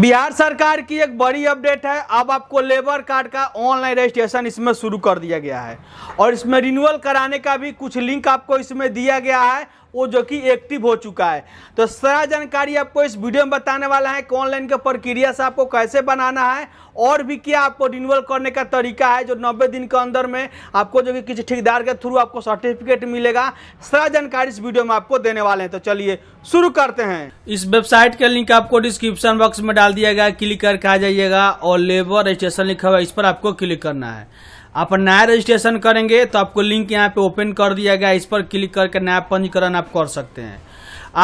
बिहार सरकार की एक बड़ी अपडेट है अब आपको लेबर कार्ड का ऑनलाइन रजिस्ट्रेशन इसमें शुरू कर दिया गया है और इसमें रिन्यूअल कराने का भी कुछ लिंक आपको इसमें दिया गया है वो जो कि एक्टिव हो चुका है तो सारा जानकारी आपको इस वीडियो में बताने वाला है कि ऑनलाइन के प्रक्रिया से आपको कैसे बनाना है और भी क्या आपको रिन्यूअल करने का तरीका है जो 90 दिन के अंदर में आपको जो कि किसी ठेकेदार के थ्रू आपको सर्टिफिकेट मिलेगा सारा जानकारी इस वीडियो में आपको देने वाले हैं तो चलिए शुरू करते हैं इस वेबसाइट का लिंक आपको डिस्क्रिप्शन बॉक्स में डाल दिया गया क्लिक करके आ जाइएगा और लेबर रजिस्ट्रेशन लिखा हुआ इस पर आपको क्लिक करना है आप नया रजिस्ट्रेशन करेंगे तो आपको लिंक यहाँ पे ओपन कर दिया गया इस पर क्लिक करके नया पंजीकरण आप कर सकते हैं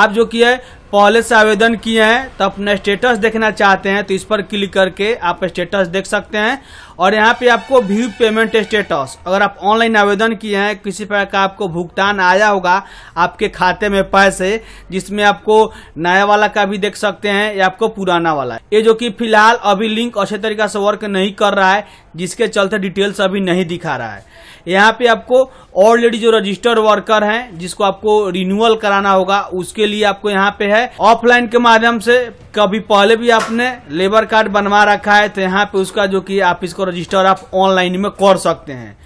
आप जो कि है पहले से आवेदन किए हैं तो अपना स्टेटस देखना चाहते हैं तो इस पर क्लिक करके आप स्टेटस देख सकते हैं और यहाँ पे आपको व्यू पेमेंट स्टेटस अगर आप ऑनलाइन आवेदन किए हैं किसी प्रकार का आपको भुगतान आया होगा आपके खाते में पैसे जिसमें आपको नया वाला का भी देख सकते हैं या आपको पुराना वाला ये जो कि फिलहाल अभी लिंक अच्छे तरीके से वर्क नहीं कर रहा है जिसके चलते डिटेल्स अभी नहीं दिखा रहा है यहाँ पे आपको ऑलरेडी जो रजिस्टर्ड वर्कर हैं जिसको आपको रिन्यूअल कराना होगा उसके लिए आपको यहाँ पे है है ऑफलाइन के माध्यम से कभी पहले भी आपने लेबर कार्ड बनवा रखा है तो यहाँ पे उसका जो कि आप इसको रजिस्टर आप ऑनलाइन में कर सकते हैं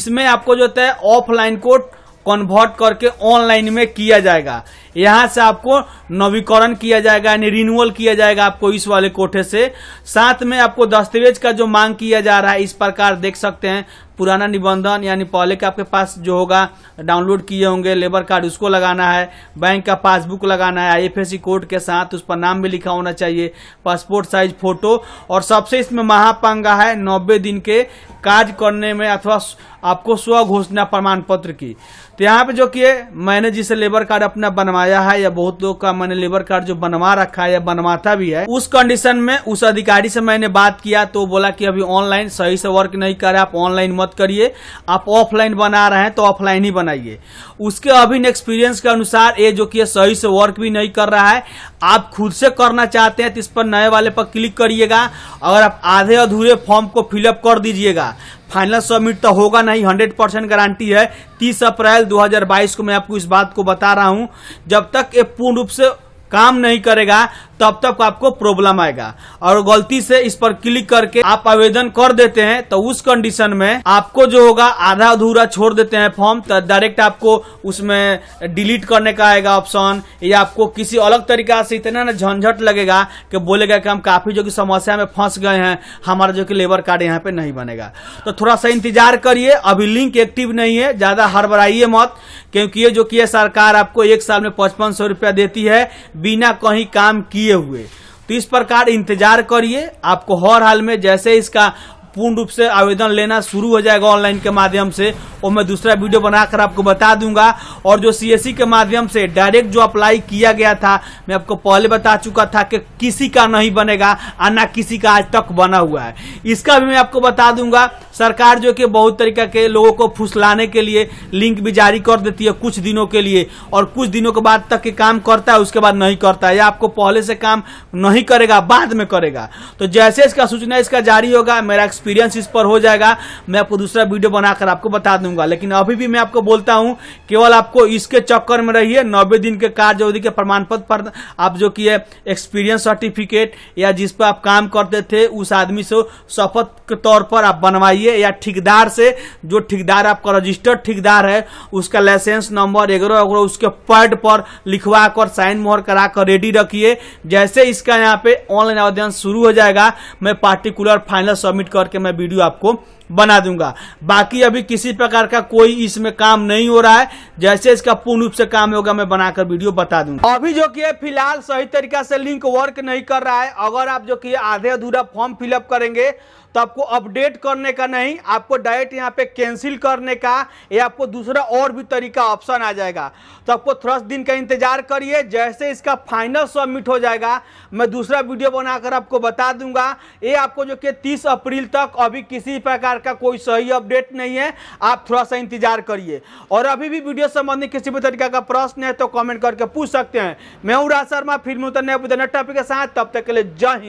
इसमें आपको जो है ऑफलाइन को कन्वर्ट करके ऑनलाइन में किया जाएगा यहाँ से आपको नवीकरण किया जाएगा यानी रिन्यूअल किया जाएगा आपको इस वाले कोठे से साथ में आपको दस्तावेज का जो मांग किया जा रहा है इस प्रकार देख सकते हैं पुराना निबंधन यानी पहले के आपके पास जो होगा डाउनलोड किए होंगे लेबर कार्ड उसको लगाना है बैंक का पासबुक लगाना है आई कोड के साथ उस पर नाम भी लिखा होना चाहिए पासपोर्ट साइज फोटो और सबसे इसमें महापंगा है नब्बे दिन के कार्य करने में अथवा आपको स्व घोषणा प्रमाण पत्र की तो यहाँ पे जो किए मैंने जिसे लेबर कार्ड अपना बनवाया है या बहुत लोग का मैंने लेबर कार्ड जो बनवा रखा है या बनवाता भी है उस कंडीशन में उस अधिकारी से मैंने बात किया तो बोला कि अभी ऑनलाइन सही से वर्क नहीं करे आप ऑनलाइन मत करिए आप ऑफलाइन बना रहे हैं तो ऑफलाइन ही बनाइए उसके अभी एक्सपीरियंस के अनुसार ये जो कि सही से वर्क भी नहीं कर रहा है आप खुद से करना चाहते हैं तो इस पर नए वाले पर क्लिक करिएगा और आप आधे अधूरे फॉर्म को फिलअप कर दीजिएगा फाइनल सबमिट तो होगा नहीं 100 परसेंट गारंटी है 30 अप्रैल 2022 को मैं आपको इस बात को बता रहा हूं जब तक ये पूर्ण रूप से काम नहीं करेगा तब तक आपको प्रॉब्लम आएगा और गलती से इस पर क्लिक करके आप आवेदन कर देते हैं तो उस कंडीशन में आपको जो होगा आधा अधूरा छोड़ देते हैं फॉर्म तो डायरेक्ट आपको उसमें डिलीट करने का आएगा ऑप्शन या आपको किसी अलग तरीका से इतना ना झंझट लगेगा कि बोलेगा कि हम काफी जो कि समस्या में फंस गए हैं हमारा जो कि लेबर कार्ड यहाँ पे नहीं बनेगा तो थोड़ा सा इंतजार करिए अभी लिंक एक्टिव नहीं है ज्यादा हड़बड़ाइए मत क्योंकि ये जो कि सरकार आपको एक साल में पचपन सौ रुपया देती है बिना कहीं काम किए हुए तो इस प्रकार इंतजार करिए आपको हर हाल में जैसे इसका पूर्ण रूप से आवेदन लेना शुरू हो जाएगा ऑनलाइन के माध्यम से और मैं दूसरा वीडियो बनाकर आपको बता दूंगा और जो सीएससी e के माध्यम से डायरेक्ट जो अप्लाई किया गया था मैं आपको पहले बता चुका था कि किसी का नहीं बनेगा और ना किसी का आज तक बना हुआ है इसका भी मैं आपको बता दूंगा सरकार जो कि बहुत तरीका के लोगों को फुसलाने के लिए लिंक भी जारी कर देती है कुछ दिनों के लिए और कुछ दिनों के बाद तक के काम करता है उसके बाद नहीं करता है या आपको पहले से काम नहीं करेगा बाद में करेगा तो जैसे इसका सूचना इसका जारी होगा मेरा एक्सपीरियंस इस पर हो जाएगा मैं आपको दूसरा वीडियो बनाकर आपको बता दूंगा लेकिन अभी भी मैं आपको बोलता हूँ केवल आपको इसके चक्कर में रहिए नब्बे दिन के कार्य अवधि के प्रमाण पत्र पर आप जो कि एक्सपीरियंस सर्टिफिकेट या जिस पर आप काम करते थे उस आदमी से शपथ के तौर पर आप बनवाइए या ठेकेदार से जो ठेकेदार आपका रजिस्टर्ड ठेकेदार है उसका लाइसेंस नंबर वगैरह वगैरह उसके पैड पर लिखवा कर साइन मोहर करा कर रेडी रखिए जैसे इसका यहाँ पे ऑनलाइन आवेदन शुरू हो जाएगा मैं पार्टिकुलर फाइनल सबमिट कर करके मैं वीडियो आपको बना दूंगा बाकी अभी किसी प्रकार का कोई इसमें काम नहीं हो रहा है जैसे इसका पूर्ण रूप से काम होगा मैं बनाकर वीडियो बता दूंगा अभी जो कि फिलहाल सही तरीका से लिंक वर्क नहीं कर रहा है अगर आप जो कि आधे अधूरा फॉर्म फिलअप करेंगे तो आपको अपडेट करने का नहीं आपको डायरेक्ट यहाँ पे कैंसिल करने का या आपको दूसरा और भी तरीका ऑप्शन आ जाएगा तो आपको थोड़ा दिन का इंतजार करिए जैसे इसका फाइनल सबमिट हो जाएगा मैं दूसरा वीडियो बनाकर आपको बता दूंगा ये आपको जो कि 30 अप्रैल तक अभी किसी प्रकार का कोई सही अपडेट नहीं है आप थोड़ा सा इंतजार करिए और अभी भी वीडियो संबंधित किसी भी तरीके का प्रश्न है तो कमेंट करके पूछ सकते हैं मैं हूँ राज शर्मा फिल्म उतरने टॉपिक के साथ तब तक के लिए जय हिंद